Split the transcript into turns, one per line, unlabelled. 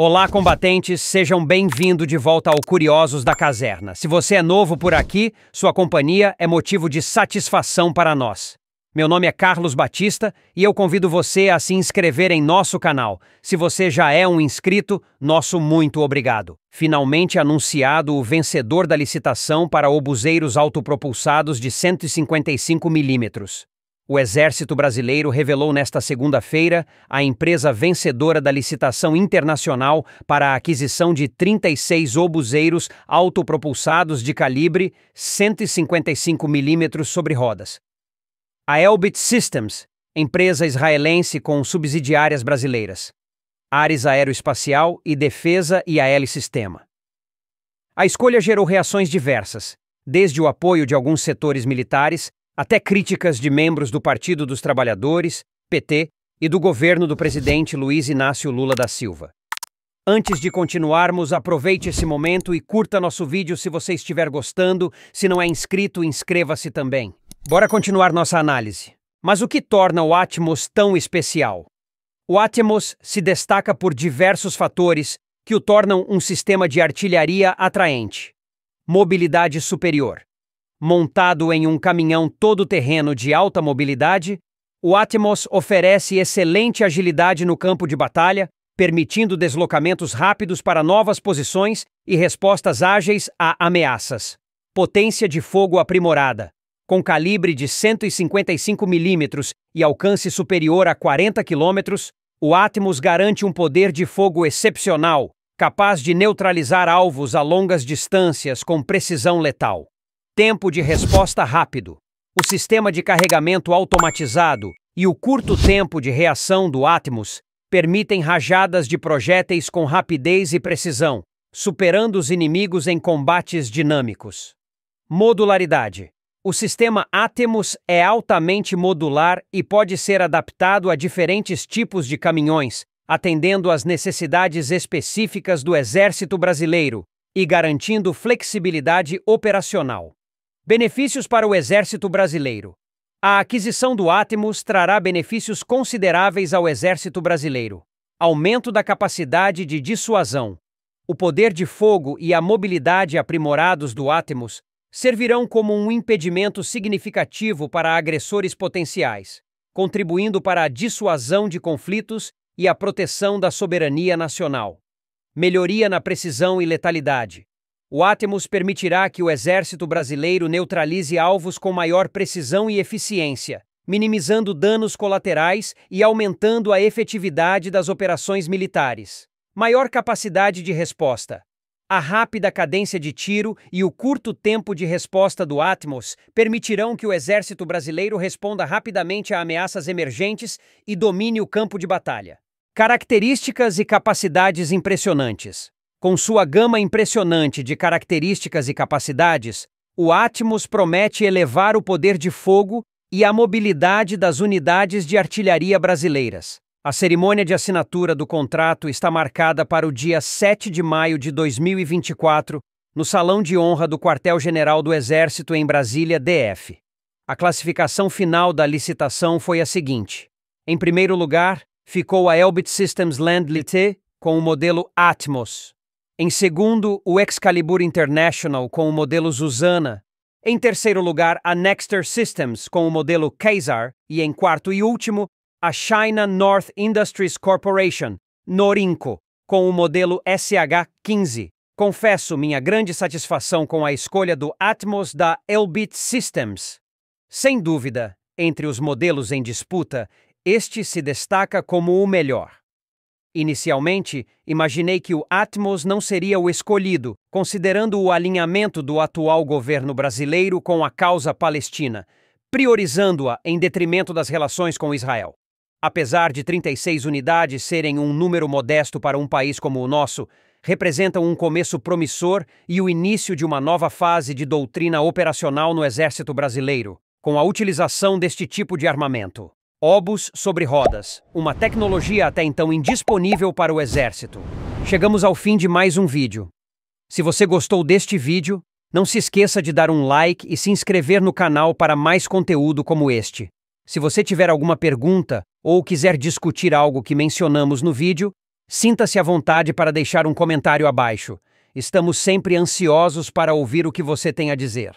Olá, combatentes, sejam bem-vindos de volta ao Curiosos da Caserna. Se você é novo por aqui, sua companhia é motivo de satisfação para nós. Meu nome é Carlos Batista e eu convido você a se inscrever em nosso canal. Se você já é um inscrito, nosso muito obrigado. Finalmente anunciado o vencedor da licitação para obuseiros autopropulsados de 155 milímetros. O Exército Brasileiro revelou nesta segunda-feira a empresa vencedora da licitação internacional para a aquisição de 36 obuseiros autopropulsados de calibre 155 mm sobre rodas. A Elbit Systems, empresa israelense com subsidiárias brasileiras, Ares Aeroespacial e Defesa e a Sistema. A escolha gerou reações diversas, desde o apoio de alguns setores militares até críticas de membros do Partido dos Trabalhadores, PT, e do governo do presidente Luiz Inácio Lula da Silva. Antes de continuarmos, aproveite esse momento e curta nosso vídeo se você estiver gostando. Se não é inscrito, inscreva-se também. Bora continuar nossa análise. Mas o que torna o Atmos tão especial? O Atmos se destaca por diversos fatores que o tornam um sistema de artilharia atraente. Mobilidade superior. Montado em um caminhão todo-terreno de alta mobilidade, o Atmos oferece excelente agilidade no campo de batalha, permitindo deslocamentos rápidos para novas posições e respostas ágeis a ameaças. Potência de fogo aprimorada, com calibre de 155 mm e alcance superior a 40 km, o Atmos garante um poder de fogo excepcional, capaz de neutralizar alvos a longas distâncias com precisão letal tempo de resposta rápido, o sistema de carregamento automatizado e o curto tempo de reação do Atmos permitem rajadas de projéteis com rapidez e precisão, superando os inimigos em combates dinâmicos. Modularidade. O sistema Atmos é altamente modular e pode ser adaptado a diferentes tipos de caminhões, atendendo às necessidades específicas do Exército Brasileiro e garantindo flexibilidade operacional. Benefícios para o Exército Brasileiro. A aquisição do Atmos trará benefícios consideráveis ao Exército Brasileiro. Aumento da capacidade de dissuasão. O poder de fogo e a mobilidade aprimorados do Atmos servirão como um impedimento significativo para agressores potenciais, contribuindo para a dissuasão de conflitos e a proteção da soberania nacional. Melhoria na precisão e letalidade. O Atemos permitirá que o Exército Brasileiro neutralize alvos com maior precisão e eficiência, minimizando danos colaterais e aumentando a efetividade das operações militares. Maior capacidade de resposta. A rápida cadência de tiro e o curto tempo de resposta do Atmos permitirão que o Exército Brasileiro responda rapidamente a ameaças emergentes e domine o campo de batalha. Características e capacidades impressionantes. Com sua gama impressionante de características e capacidades, o Atmos promete elevar o poder de fogo e a mobilidade das unidades de artilharia brasileiras. A cerimônia de assinatura do contrato está marcada para o dia 7 de maio de 2024, no Salão de Honra do Quartel-General do Exército em Brasília, DF. A classificação final da licitação foi a seguinte: em primeiro lugar, ficou a Elbit Systems Land Lite com o modelo Atmos, em segundo, o Excalibur International com o modelo Zuzana. Em terceiro lugar, a Nexter Systems com o modelo Kaiser. E em quarto e último, a China North Industries Corporation, Norinco, com o modelo SH15. Confesso minha grande satisfação com a escolha do Atmos da Elbit Systems. Sem dúvida, entre os modelos em disputa, este se destaca como o melhor. Inicialmente, imaginei que o Atmos não seria o escolhido, considerando o alinhamento do atual governo brasileiro com a causa palestina, priorizando-a em detrimento das relações com Israel. Apesar de 36 unidades serem um número modesto para um país como o nosso, representam um começo promissor e o início de uma nova fase de doutrina operacional no Exército Brasileiro, com a utilização deste tipo de armamento. Obus sobre rodas, uma tecnologia até então indisponível para o exército. Chegamos ao fim de mais um vídeo. Se você gostou deste vídeo, não se esqueça de dar um like e se inscrever no canal para mais conteúdo como este. Se você tiver alguma pergunta ou quiser discutir algo que mencionamos no vídeo, sinta-se à vontade para deixar um comentário abaixo. Estamos sempre ansiosos para ouvir o que você tem a dizer.